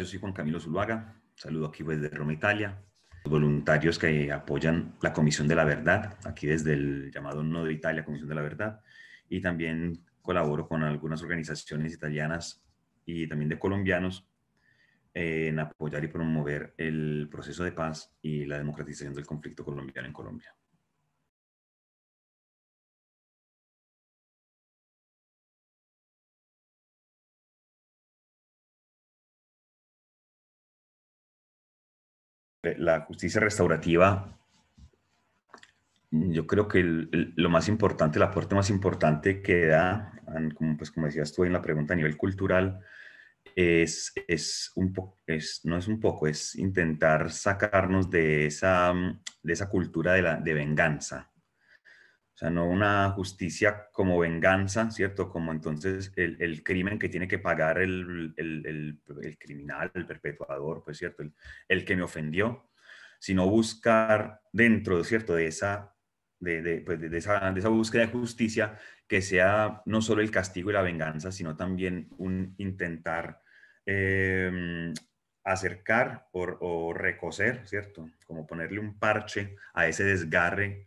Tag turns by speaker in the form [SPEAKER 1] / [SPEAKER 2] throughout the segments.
[SPEAKER 1] Yo soy Juan Camilo Zuluaga, saludo aquí desde Roma, Italia. voluntarios que apoyan la Comisión de la Verdad, aquí desde el llamado No de Italia, Comisión de la Verdad, y también colaboro con algunas organizaciones italianas y también de colombianos eh, en apoyar y promover el proceso de paz y la democratización del conflicto colombiano en Colombia. la justicia restaurativa, yo creo que lo más importante, el aporte más importante que da, como, pues, como decías tú en la pregunta a nivel cultural, es, es un es, no es un poco, es intentar sacarnos de esa, de esa cultura de, la, de venganza, o sea, no una justicia como venganza, ¿cierto? Como entonces el, crimen que tiene que pagar el, criminal, el perpetuador, pues, ¿cierto? El, que me ofendió, sino buscar dentro, ¿cierto? De esa, de, pues, de, de, esa, de esa búsqueda de justicia que sea no solo el castigo y la venganza, sino también un intentar em, acercar o, o recocer, ¿cierto? Como ponerle un parche a ese desgarre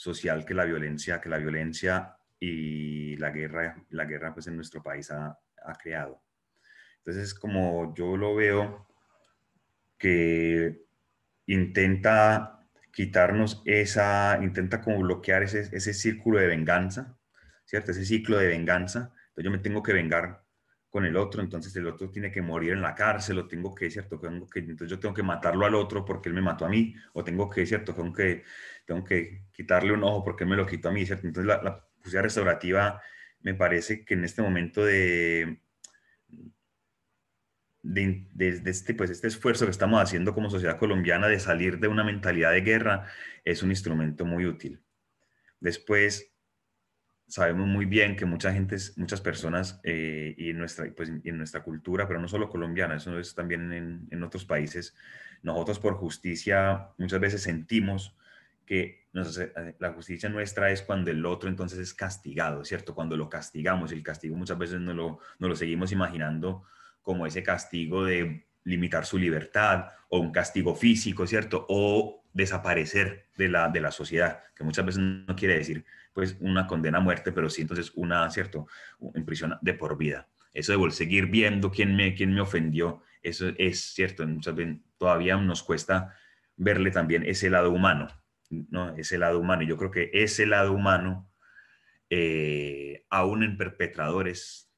[SPEAKER 1] social que la violencia, que la violencia y la guerra, la guerra pues en nuestro país ha, ha creado. Entonces, como yo lo veo, que intenta quitarnos esa, intenta como bloquear ese, ese círculo de venganza, ¿cierto? Ese ciclo de venganza. Entonces yo me tengo que vengar con el otro, entonces el otro tiene que morir en la cárcel, o tengo que, ¿cierto? Tengo que, entonces yo tengo que matarlo al otro porque él me mató a mí, o tengo que, ¿cierto? Tengo que, tengo que quitarle un ojo porque él me lo quitó a mí, ¿cierto? Entonces la, la justicia restaurativa me parece que en este momento de, de, este, pues este esfuerzo que estamos haciendo como sociedad colombiana de salir de una mentalidad de guerra es un instrumento muy útil. Después, sabemos muy bien que mucha gente, muchas personas eh, y, en nuestra, pues, en nuestra cultura, pero no solo colombiana, eso es también en, otros países, nosotros por justicia muchas veces sentimos que eh, la justicia nuestra es cuando el otro entonces es castigado, ¿cierto? Cuando lo castigamos, el castigo muchas veces no lo, lo seguimos imaginando como ese castigo de limitar su libertad o un castigo físico, ¿cierto? O desaparecer de la, de la sociedad, que muchas veces no quiere decir pues una condena a muerte, pero sí entonces una, ¿cierto?, en prisión de por vida. Eso de seguir viendo quién me, quién me ofendió, eso es cierto, muchas todavía nos cuesta verle también ese lado humano, ¿no? Ese lado humano. Yo creo que ese lado humano, eh, aún en perpetradores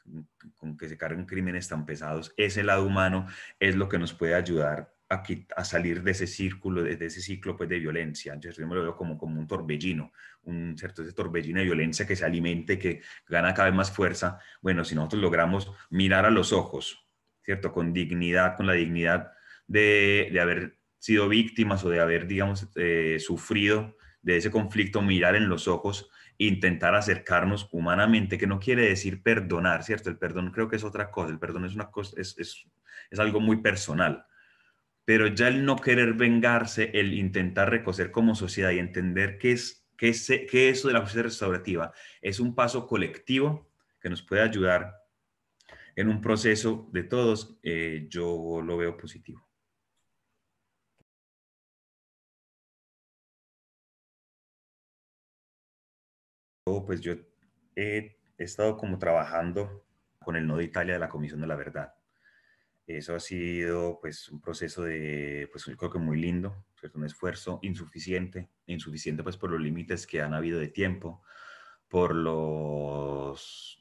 [SPEAKER 1] con que se cargan crímenes tan pesados, ese lado humano es lo que nos puede ayudar a, salir de ese círculo, de, ese ciclo pues, de violencia. yo me lo veo como, como un torbellino, un cierto ese torbellino de violencia que se alimente, que gana cada vez más fuerza. Bueno, si nosotros logramos mirar a los ojos, ¿cierto? Con dignidad, con la dignidad de, haber sido víctimas o de haber, digamos, eh, sufrido de ese conflicto, mirar en los ojos, intentar acercarnos humanamente, que no quiere decir perdonar, ¿cierto? El perdón creo que es otra cosa, el perdón es, una cosa, es, es, es algo muy personal, pero ya el no querer vengarse, el intentar recocer como sociedad y entender qué es, que, que eso de la justicia restaurativa es un paso colectivo que nos puede ayudar en un proceso de todos, eh, yo lo veo positivo. Pues yo he estado como trabajando con el Nodo Italia de la Comisión de la Verdad eso ha sido pues un proceso de, pues que muy lindo, ¿cierto? un esfuerzo insuficiente, insuficiente pues por los límites que han habido de tiempo, por los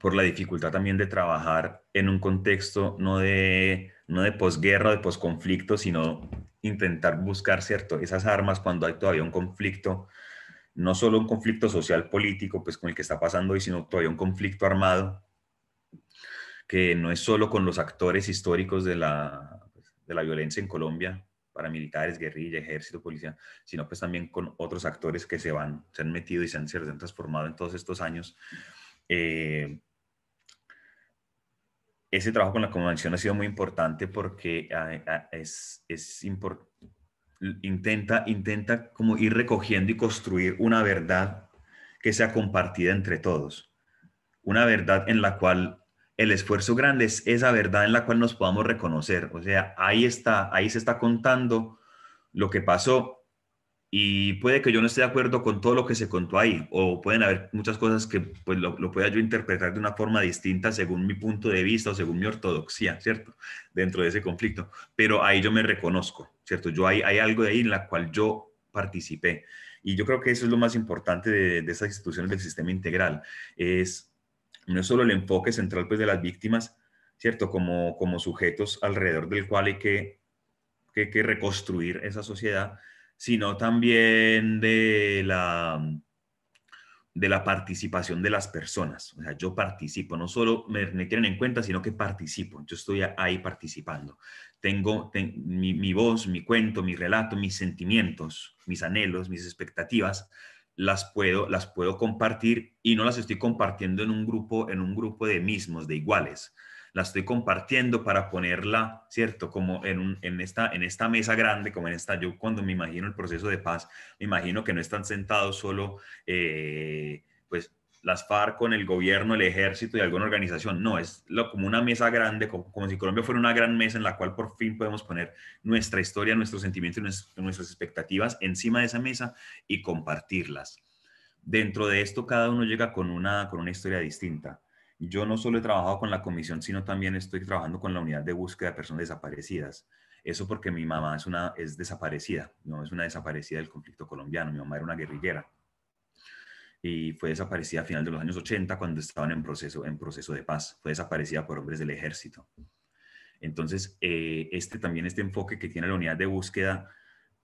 [SPEAKER 1] por la dificultad también de trabajar en un contexto no de, no de posguerra, de posconflicto, sino intentar buscar cierto, esas armas cuando hay todavía un conflicto, no solo un conflicto social político, pues con el que está pasando hoy, sino todavía un conflicto armado que no es solo con los actores históricos pues, de la, violencia en Colombia, paramilitares, guerrilla, ejército, policía, sino pues también con otros actores que se van, se han metido y se han, transformado en todos estos años. Eh, ese trabajo con la convención ha sido muy importante porque eh, eh, es, es intenta, intenta como ir recogiendo y construir una verdad que sea compartida entre todos. Una verdad en la cual el esfuerzo grande es esa verdad en la cual nos podamos reconocer. O sea, ahí está, ahí se está contando lo que pasó y puede que yo no esté de acuerdo con todo lo que se contó ahí o pueden haber muchas cosas que pues lo, pueda yo interpretar de una forma distinta según mi punto de vista o según mi ortodoxia, ¿cierto? Dentro de ese conflicto. Pero ahí yo me reconozco, ¿cierto? Yo hay, hay algo de ahí en la cual yo participé. Y yo creo que eso es lo más importante de, de estas instituciones del sistema integral, es no es solo el enfoque central pues, de las víctimas, ¿cierto? Como, como sujetos alrededor del cual hay que, reconstruir esa sociedad, sino también de la, de la participación de las personas. O sea, yo participo, no solo me, tienen en cuenta, sino que participo. Yo estoy ahí participando. Tengo mi voz, mi cuento, mi relato, mis sentimientos, mis anhelos, mis expectativas las puedo, las puedo compartir y no las estoy compartiendo en un grupo, en un grupo de mismos, de iguales. Las estoy compartiendo para ponerla, ¿cierto? Como en, en, esta, en esta mesa grande, como en esta, yo cuando me imagino el proceso de paz, me imagino que no están sentados solo, eh, pues las FARC con el gobierno, el ejército y alguna organización. No, es como una mesa grande, como, si Colombia fuera una gran mesa en la cual por fin podemos poner nuestra historia, nuestros sentimientos, nuestras, nuestras expectativas encima de esa mesa y compartirlas. Dentro de esto, cada uno llega con una, con una historia distinta. Yo no solo he trabajado con la comisión, sino también estoy trabajando con la unidad de búsqueda de personas desaparecidas. Eso porque mi mamá es, una, es desaparecida, no es una desaparecida del conflicto colombiano, mi mamá era una guerrillera y fue desaparecida a final de los años 80 cuando estaban en proceso, en proceso de paz. Fue desaparecida por hombres del ejército. Entonces, eh, este también este enfoque que tiene la unidad de búsqueda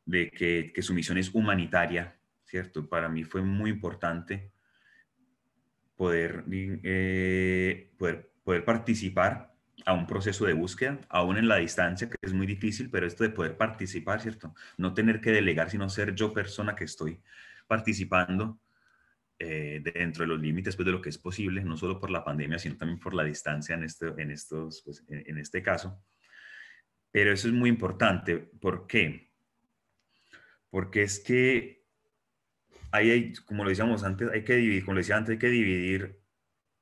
[SPEAKER 1] de que, su misión es humanitaria, ¿cierto? Para mí fue muy importante poder, eh, poder, poder participar a un proceso de búsqueda, aún en la distancia, que es muy difícil, pero esto de poder participar, ¿cierto? No tener que delegar, sino ser yo persona que estoy participando eh, dentro de los límites pues, de lo que es posible, no solo por la pandemia, sino también por la distancia en, este, en, estos, pues, en, este caso. Pero eso es muy importante. ¿Por qué? Porque es que hay, como lo decíamos antes, hay que dividir, lo decía antes, hay que dividir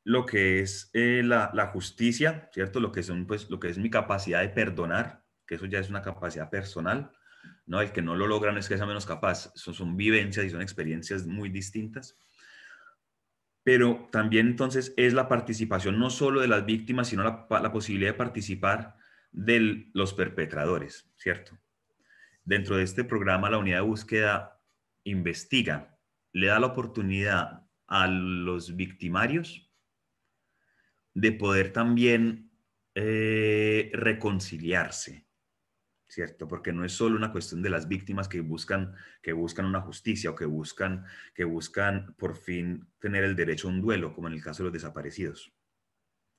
[SPEAKER 1] lo que es eh, la, justicia, ¿cierto? Lo que, son, pues, lo que es mi capacidad de perdonar, que eso ya es una capacidad personal, ¿no? El que no lo logran es que sea menos capaz, son vivencias y son experiencias muy distintas pero también entonces es la participación no solo de las víctimas, sino la, posibilidad de participar de los perpetradores, ¿cierto? Dentro de este programa, la unidad de búsqueda investiga, le da la oportunidad a los victimarios de poder también eh, reconciliarse, ¿cierto? Porque no es solo una cuestión de las víctimas que buscan, que buscan una justicia o que buscan, que buscan por fin tener el derecho a un duelo, como en el caso de los desaparecidos,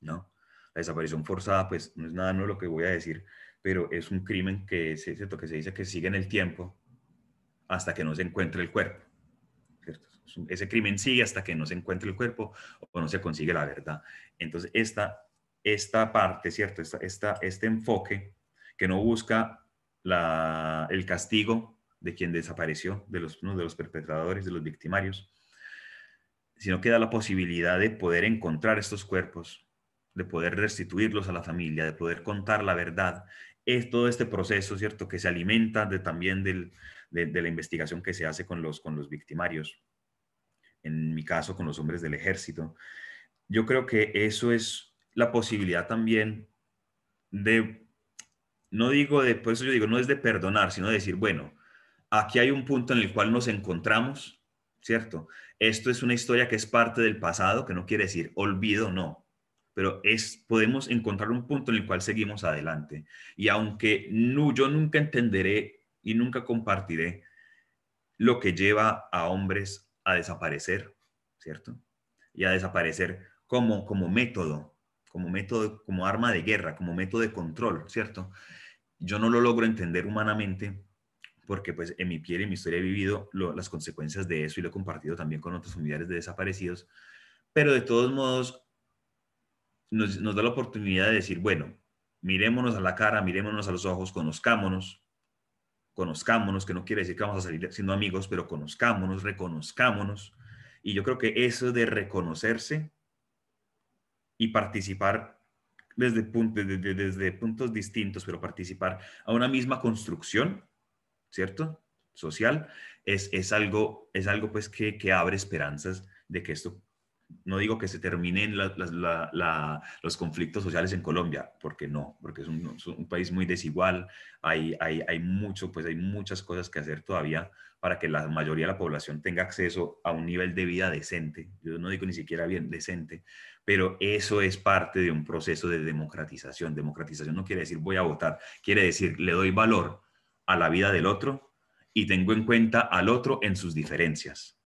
[SPEAKER 1] ¿no? La desaparición forzada, pues no es nada nuevo lo que voy a decir, pero es un crimen que, es que se dice que sigue en el tiempo hasta que no se encuentre el cuerpo, ¿cierto? Ese crimen sigue hasta que no se encuentre el cuerpo o no se consigue la verdad. Entonces, esta, esta parte, ¿cierto? Esta, esta, este enfoque que no busca el castigo de quien desapareció, de los, de los perpetradores, de los victimarios, sino que da la posibilidad de poder encontrar estos cuerpos, de poder restituirlos a la familia, de poder contar la verdad. Es todo este proceso, ¿cierto?, que se alimenta de, también de, la investigación que se hace con los, con los victimarios, en mi caso con los hombres del ejército. Yo creo que eso es la posibilidad también de no digo después, por eso yo digo, no es de perdonar, sino de decir, bueno, aquí hay un punto en el cual nos encontramos, ¿cierto? Esto es una historia que es parte del pasado, que no quiere decir olvido, no, pero es, podemos encontrar un punto en el cual seguimos adelante. Y aunque yo nunca entenderé y nunca compartiré lo que lleva a hombres a desaparecer, ¿cierto? Y a desaparecer como, como método, como método, como arma de guerra, como método de control, ¿cierto? Yo no lo logro entender humanamente porque pues en mi piel y en mi historia he vivido las consecuencias de eso y lo he compartido también con otros familiares de desaparecidos, pero de todos modos nos, nos da la oportunidad de decir, bueno, mirémonos a la cara, mirémonos a los ojos, conozcámonos, conozcámonos, que no quiere decir que vamos a salir siendo amigos, pero conozcámonos, reconozcámonos. Y yo creo que eso de reconocerse y participar desde, puntos distintos, pero participar a una misma construcción, ¿cierto? Social, es, es algo, es algo pues que abre esperanzas de que esto no digo que se terminen los conflictos sociales en Colombia, porque no, porque es un, país muy desigual, hay, hay, mucho, pues hay muchas cosas que hacer todavía para que la mayoría de la población tenga acceso a un nivel de vida decente. Yo no digo ni siquiera bien decente, pero eso es parte de un proceso de democratización. Democratización no quiere decir voy a votar, quiere decir le doy valor a la vida del otro y tengo en cuenta al otro en sus diferencias